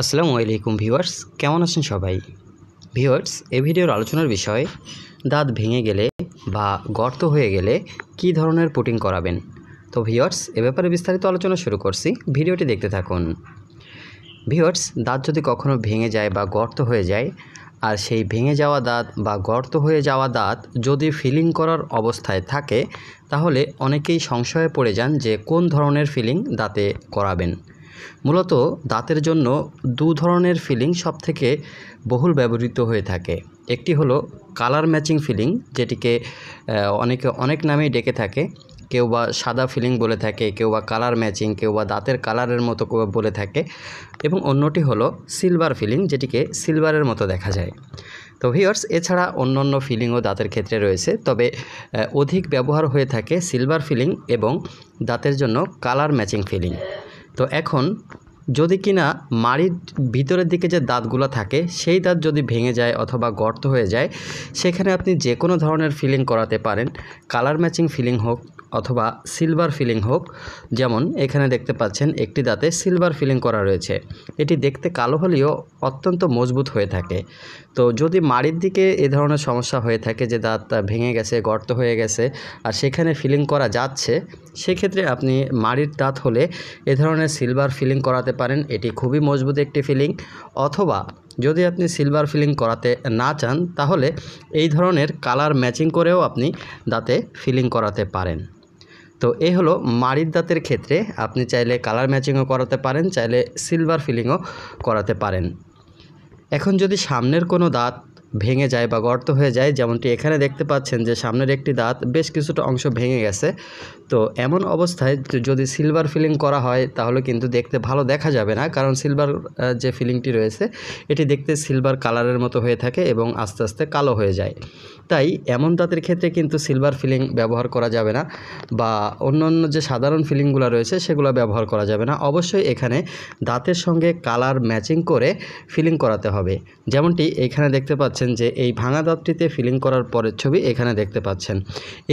আসসালামু আলাইকুম ভিউয়ার্স কেমন আছেন সবাই ভিউয়ার্স এ ভিডিওর আলোচনার বিষয় দাঁত ভেঙে গেলে বা গর্ত হয়ে গেলে কি ধরনের পুটিং করাবেন তো ভিউয়ার্স এ ব্যাপারে বিস্তারিত আলোচনা শুরু করছি ভিডিওটি দেখতে থাকুন ভিউয়ার্স দাঁত যদি কখনও ভেঙে যায় বা গর্ত হয়ে যায় আর সেই ভেঙে যাওয়া দাঁত বা গর্ত হয়ে যাওয়া দাঁত যদি ফিলিং করার অবস্থায় থাকে তাহলে অনেকেই সংশয়ে পড়ে যান যে কোন ধরনের ফিলিং দাঁতে করাবেন মূলত দাঁতের জন্য দু ধরনের ফিলিং সবথেকে বহুল ব্যবহৃত হয়ে থাকে একটি হলো কালার ম্যাচিং ফিলিং যেটিকে অনেকে অনেক নামেই ডেকে থাকে কেউ বা সাদা ফিলিং বলে থাকে কেউ বা কালার ম্যাচিং কেউ বা দাঁতের কালারের মতো বলে থাকে এবং অন্যটি হলো সিলভার ফিলিং যেটিকে সিলভারের মতো দেখা যায় তো ভিওর্স এছাড়া অন্য অন্য ফিলিংও দাঁতের ক্ষেত্রে রয়েছে তবে অধিক ব্যবহার হয়ে থাকে সিলভার ফিলিং এবং দাঁতের জন্য কালার ম্যাচিং ফিলিং তো এখন যদি কিনা মাড়ির ভিতরের দিকে যে দাঁতগুলো থাকে সেই দাঁত যদি ভেঙে যায় অথবা গর্ত হয়ে যায় সেখানে আপনি যে কোনো ধরনের ফিলিং করাতে পারেন কালার ম্যাচিং ফিলিং হোক অথবা সিলভার ফিলিং হোক যেমন এখানে দেখতে পাচ্ছেন একটি দাঁতে সিলভার ফিলিং করা রয়েছে এটি দেখতে কালো হলেও অত্যন্ত মজবুত হয়ে থাকে তো যদি মাড়ির দিকে এ ধরনের সমস্যা হয়ে থাকে যে দাঁত ভেঙে গেছে গর্ত হয়ে গেছে আর সেখানে ফিলিং করা যাচ্ছে সেক্ষেত্রে আপনি মাড়ির দাঁত হলে এ ধরনের সিলভার ফিলিং করাতে পারেন এটি খুবই মজবুত একটি ফিলিং অথবা যদি আপনি সিলভার ফিলিং করাতে না চান তাহলে এই ধরনের কালার ম্যাচিং করেও আপনি দাঁতে ফিলিং করাতে পারেন তো এ হলো মাড়ির দাঁতের ক্ষেত্রে আপনি চাইলে কালার ম্যাচিংও করাতে পারেন চাইলে সিলভার ফিলিংও করাতে পারেন এখন যদি সামনের কোনো দাঁত ভেঙে যায় বা গর্ত হয়ে যায় যেমনটি এখানে দেখতে পাচ্ছেন যে সামনের একটি দাঁত বেশ কিছুটা অংশ ভেঙে গেছে তো এমন অবস্থায় যদি সিলভার ফিলিং করা হয় তাহলে কিন্তু দেখতে ভালো দেখা যাবে না কারণ সিলভার যে ফিলিংটি রয়েছে এটি দেখতে সিলভার কালারের মতো হয়ে থাকে এবং আস্তে আস্তে কালো হয়ে যায় তাই এমন দাঁতের ক্ষেত্রে কিন্তু সিলভার ফিলিং ব্যবহার করা যাবে না বা অন্য অন্য যে সাধারণ ফিলিংগুলো রয়েছে সেগুলো ব্যবহার করা যাবে না অবশ্যই এখানে দাঁতের সঙ্গে কালার ম্যাচিং করে ফিলিং করাতে হবে যেমনটি এখানে দেখতে পাচ্ছেন পাচ্ছেন যে এই ভাঙা দাঁতটিতে ফিলিং করার পরের ছবি এখানে দেখতে পাচ্ছেন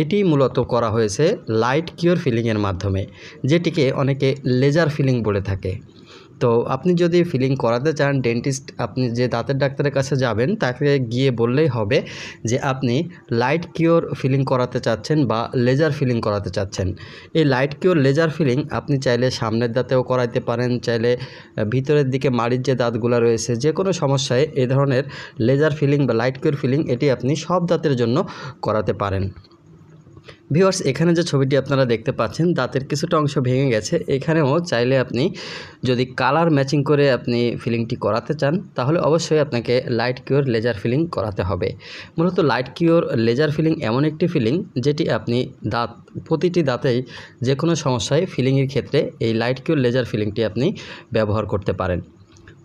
এটি মূলত করা হয়েছে লাইট কিওর ফিলিংয়ের মাধ্যমে যেটিকে অনেকে লেজার ফিলিং বলে থাকে তো আপনি যদি ফিলিং করাতে চান ডেন্টিস্ট আপনি যে দাঁতের ডাক্তারের কাছে যাবেন তাকে গিয়ে বললেই হবে যে আপনি লাইট কিওর ফিলিং করাতে চাচ্ছেন বা লেজার ফিলিং করাতে চাচ্ছেন এই লাইট কিওর লেজার ফিলিং আপনি চাইলে সামনের দাঁতেও করাইতে পারেন চাইলে ভিতরের দিকে মাড়ির যে দাঁতগুলো রয়েছে যে কোনো সমস্যায় এ ধরনের লেজার ফিলিং বা লাইট কিওর ফিলিং এটি আপনি সব দাঁতের জন্য করাতে পারেন ভিওয়ার্স এখানে যে ছবিটি আপনারা দেখতে পাচ্ছেন দাঁতের কিছুটা অংশ ভেঙে গেছে এখানেও চাইলে আপনি যদি কালার ম্যাচিং করে আপনি ফিলিংটি করাতে চান তাহলে অবশ্যই আপনাকে লাইট কিওর লেজার ফিলিং করাতে হবে মূলত লাইট কিওর লেজার ফিলিং এমন একটি ফিলিং যেটি আপনি দাঁত প্রতিটি দাঁতেই যে কোনো সমস্যায় ফিলিংয়ের ক্ষেত্রে এই লাইট কিওর লেজার ফিলিংটি আপনি ব্যবহার করতে পারেন